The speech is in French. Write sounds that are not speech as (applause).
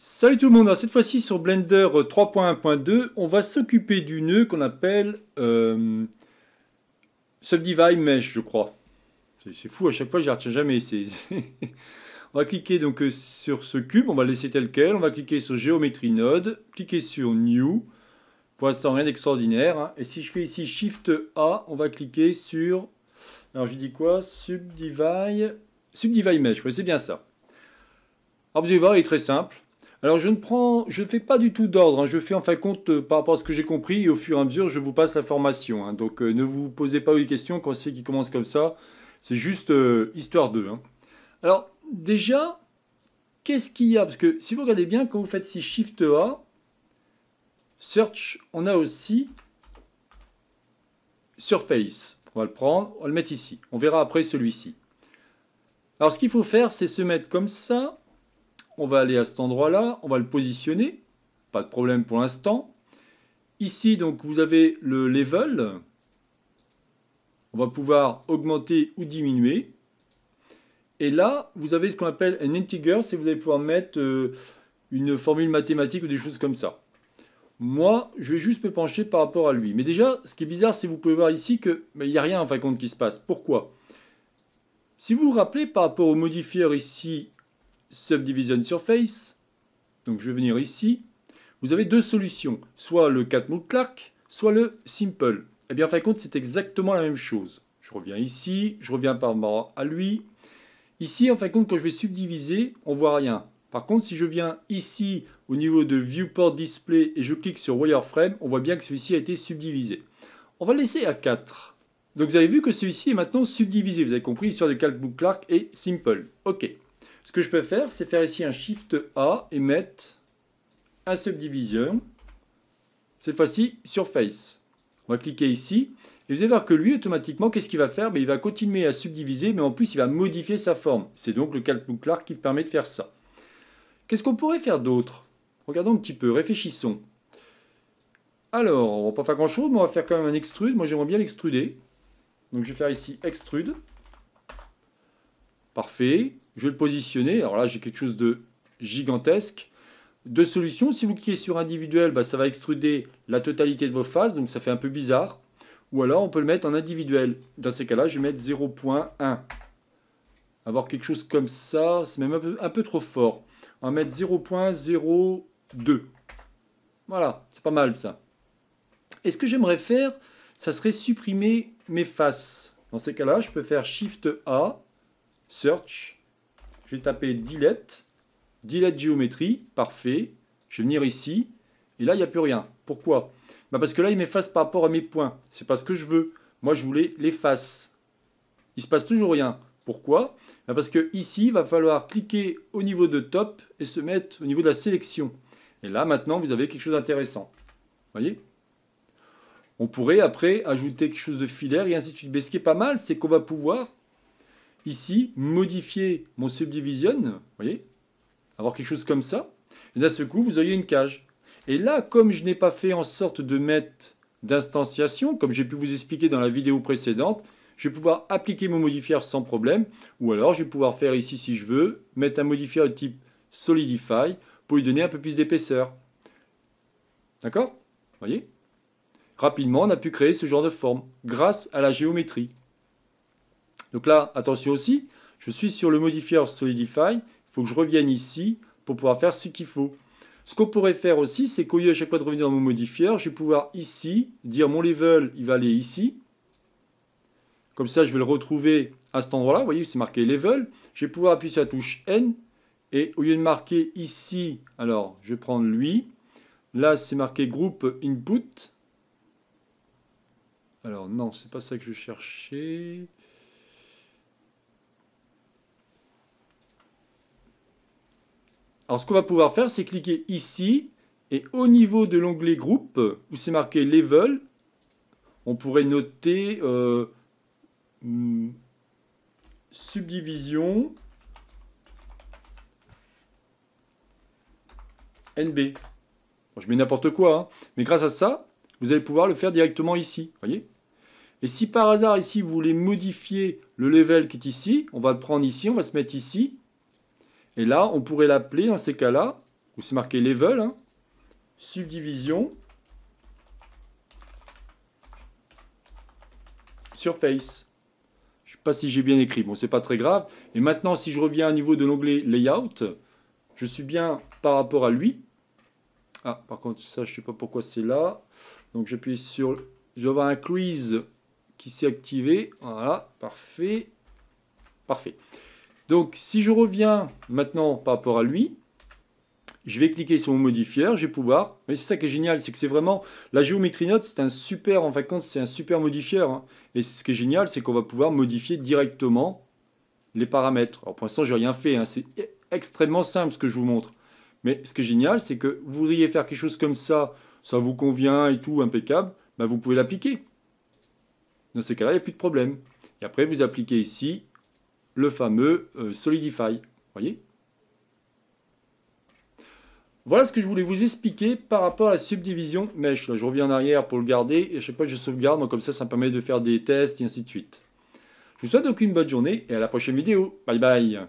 Salut tout le monde, cette fois-ci sur Blender 3.1.2, euh, on va s'occuper du nœud qu'on appelle euh, Subdivide Mesh, je crois. C'est fou, à chaque fois, je retiens jamais. (laughs) on va cliquer donc euh, sur ce cube, on va le laisser tel quel, on va cliquer sur Géométrie Node, cliquer sur New, pour l'instant rien d'extraordinaire, hein. et si je fais ici Shift A, on va cliquer sur, alors je dis quoi, Subdivide, Subdivide Mesh, c'est bien ça. Alors vous allez voir, il est très simple. Alors je ne prends, je fais pas du tout d'ordre, hein. je fais en fin de compte euh, par rapport à ce que j'ai compris et au fur et à mesure je vous passe la formation. Hein. donc euh, ne vous posez pas de questions quand c'est qui commence comme ça, c'est juste euh, histoire d'eux. Hein. Alors déjà, qu'est-ce qu'il y a Parce que si vous regardez bien, quand vous faites si Shift A, Search, on a aussi Surface. On va le prendre, on va le mettre ici. On verra après celui-ci. Alors ce qu'il faut faire, c'est se mettre comme ça on va aller à cet endroit-là, on va le positionner, pas de problème pour l'instant. Ici, donc, vous avez le level. On va pouvoir augmenter ou diminuer. Et là, vous avez ce qu'on appelle un integer, si vous allez pouvoir mettre euh, une formule mathématique ou des choses comme ça. Moi, je vais juste me pencher par rapport à lui. Mais déjà, ce qui est bizarre, c'est que vous pouvez voir ici qu'il ben, n'y a rien en fin de compte qui se passe. Pourquoi Si vous vous rappelez, par rapport au modifier ici Subdivision Surface, donc je vais venir ici, vous avez deux solutions, soit le Catmull Clark, soit le Simple. et eh bien, en fin de compte, c'est exactement la même chose. Je reviens ici, je reviens par rapport à lui. Ici, en fin de compte, quand je vais subdiviser, on voit rien. Par contre, si je viens ici au niveau de Viewport Display et je clique sur Wireframe, on voit bien que celui-ci a été subdivisé. On va le laisser à 4. Donc vous avez vu que celui-ci est maintenant subdivisé. Vous avez compris, l'histoire de Calc Clark et simple. OK. Ce que je peux faire, c'est faire ici un Shift A et mettre un subdivision, cette fois-ci Surface. On va cliquer ici, et vous allez voir que lui, automatiquement, qu'est-ce qu'il va faire ben, Il va continuer à subdiviser, mais en plus, il va modifier sa forme. C'est donc le calculateur qui permet de faire ça. Qu'est-ce qu'on pourrait faire d'autre Regardons un petit peu, réfléchissons. Alors, on ne va pas faire grand-chose, mais on va faire quand même un extrude. Moi, j'aimerais bien l'extruder. Donc, je vais faire ici extrude. Parfait. Je vais le positionner. Alors là, j'ai quelque chose de gigantesque. Deux solutions. Si vous cliquez sur individuel, bah, ça va extruder la totalité de vos faces. Donc ça fait un peu bizarre. Ou alors, on peut le mettre en individuel. Dans ces cas-là, je vais mettre 0.1. Avoir quelque chose comme ça, c'est même un peu, un peu, trop fort. On va mettre 0.02. Voilà, c'est pas mal ça. Et ce que j'aimerais faire, ça serait supprimer mes faces. Dans ces cas-là, je peux faire Shift A, Search, je vais taper delete, delete géométrie, parfait. Je vais venir ici, et là, il n'y a plus rien. Pourquoi bah, Parce que là, il m'efface par rapport à mes points. C'est pas ce que je veux. Moi, je voulais l'efface. Il se passe toujours rien. Pourquoi bah, Parce que ici, il va falloir cliquer au niveau de top et se mettre au niveau de la sélection. Et là, maintenant, vous avez quelque chose d'intéressant. Vous voyez On pourrait après ajouter quelque chose de filaire et ainsi de suite. Mais ce qui est pas mal, c'est qu'on va pouvoir ici, modifier mon subdivision, vous voyez, avoir quelque chose comme ça, et d'un seul coup, vous auriez une cage. Et là, comme je n'ai pas fait en sorte de mettre d'instanciation, comme j'ai pu vous expliquer dans la vidéo précédente, je vais pouvoir appliquer mon modifier sans problème, ou alors je vais pouvoir faire ici, si je veux, mettre un modifier de type Solidify pour lui donner un peu plus d'épaisseur. D'accord Vous Voyez Rapidement, on a pu créer ce genre de forme grâce à la géométrie. Donc là, attention aussi, je suis sur le modifier Solidify, il faut que je revienne ici pour pouvoir faire ce qu'il faut. Ce qu'on pourrait faire aussi, c'est qu'au lieu à chaque fois de revenir dans mon modifier, je vais pouvoir ici dire mon level, il va aller ici. Comme ça, je vais le retrouver à cet endroit-là. Vous voyez, c'est marqué level. Je vais pouvoir appuyer sur la touche N. Et au lieu de marquer ici, alors je vais prendre lui. Là, c'est marqué groupe input. Alors non, c'est pas ça que je cherchais. Alors ce qu'on va pouvoir faire, c'est cliquer ici et au niveau de l'onglet groupe où c'est marqué level, on pourrait noter euh, hmm, subdivision NB. je mets n'importe quoi, hein, mais grâce à ça, vous allez pouvoir le faire directement ici, voyez Et si par hasard ici vous voulez modifier le level qui est ici, on va le prendre ici, on va se mettre ici, et là, on pourrait l'appeler, dans ces cas-là, où c'est marqué level, hein, subdivision surface. Je ne sais pas si j'ai bien écrit, bon, ce n'est pas très grave. Et maintenant, si je reviens au niveau de l'onglet layout, je suis bien par rapport à lui. Ah, par contre, ça, je ne sais pas pourquoi c'est là. Donc, j'appuie sur... Je vais avoir un quiz qui s'est activé. Voilà, parfait. Parfait. Donc si je reviens maintenant par rapport à lui, je vais cliquer sur mon modifieur, je vais pouvoir, mais c'est ça qui est génial, c'est que c'est vraiment, la géométrie note, c'est un super, en fin de compte, c'est un super modifieur. Hein. Et ce qui est génial, c'est qu'on va pouvoir modifier directement les paramètres. Alors pour l'instant, j'ai rien fait, hein, c'est extrêmement simple ce que je vous montre. Mais ce qui est génial, c'est que vous voudriez faire quelque chose comme ça, ça vous convient et tout, impeccable, ben, vous pouvez l'appliquer. Dans ces cas-là, il n'y a plus de problème. Et après, vous appliquez ici, le fameux euh, Solidify. voyez Voilà ce que je voulais vous expliquer par rapport à la subdivision mesh. je reviens en arrière pour le garder, et à chaque fois je sauvegarde, comme ça, ça me permet de faire des tests, et ainsi de suite. Je vous souhaite donc une bonne journée, et à la prochaine vidéo. Bye bye